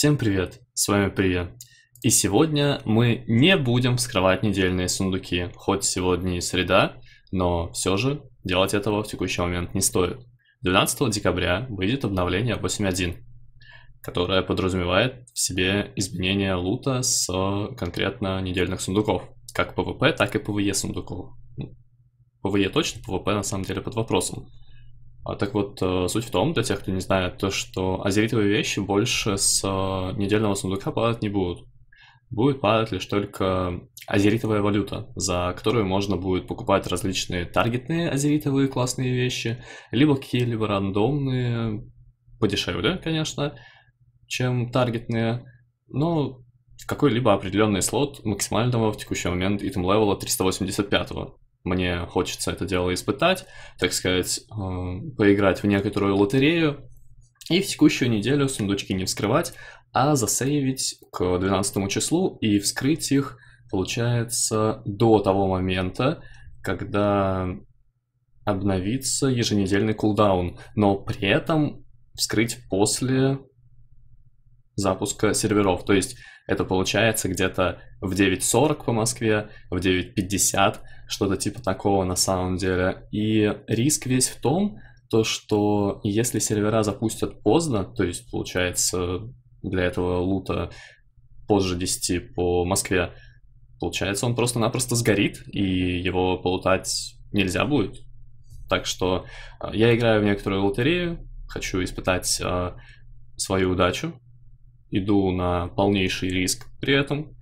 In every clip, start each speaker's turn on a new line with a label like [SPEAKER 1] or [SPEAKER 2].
[SPEAKER 1] Всем привет, с вами привет. И сегодня мы не будем вскрывать недельные сундуки, хоть сегодня и среда, но все же делать этого в текущий момент не стоит. 12 декабря выйдет обновление 8.1, которое подразумевает в себе изменение лута с конкретно недельных сундуков, как PvP, так и PvE сундуков. PvE точно, PvP на самом деле под вопросом. А так вот, э, суть в том, для тех, кто не знает, то что азеритовые вещи больше с э, недельного сундука падать не будут. Будет падать лишь только азеритовая валюта, за которую можно будет покупать различные таргетные азеритовые классные вещи, либо какие-либо рандомные, подешевле, конечно, чем таргетные, но какой-либо определенный слот максимального в текущий момент итем левела 385 мне хочется это дело испытать, так сказать, э, поиграть в некоторую лотерею и в текущую неделю сундучки не вскрывать, а засейвить к 12 числу и вскрыть их, получается, до того момента, когда обновится еженедельный кулдаун, но при этом вскрыть после запуска э, серверов. То есть это получается где-то в 9.40 по Москве, в 9.50, что-то типа такого на самом деле. И риск весь в том, то что если сервера запустят поздно, то есть получается для этого лута позже 10 по Москве, получается он просто-напросто сгорит, и его полутать нельзя будет. Так что э, я играю в некоторую лотерею, хочу испытать э, свою удачу, иду на полнейший риск при этом.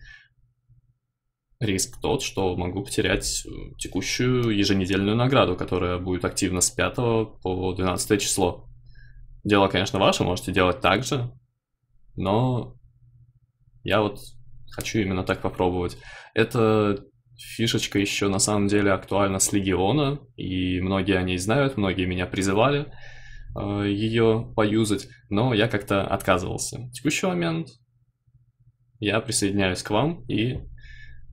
[SPEAKER 1] Риск тот, что могу потерять э, текущую еженедельную награду, которая будет активна с 5 по 12 число. Дело, конечно, ваше, можете делать так же, но я вот хочу именно так попробовать. Это фишечка еще на самом деле актуальна с Легиона, и многие о ней знают, многие меня призывали. Э, ее поюзать, но я как-то отказывался. В текущий момент я присоединяюсь к вам и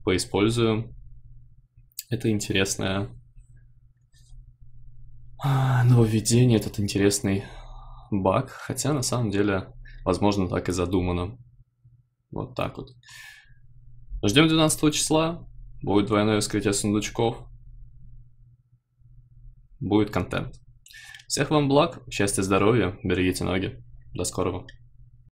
[SPEAKER 1] поиспользую это интересное а, нововведение, этот интересный баг, хотя на самом деле, возможно, так и задумано. Вот так вот. Ждем 12 числа, будет двойное вскрытие сундучков, будет контент. Всех вам благ, счастья, здоровья, берегите ноги. До скорого.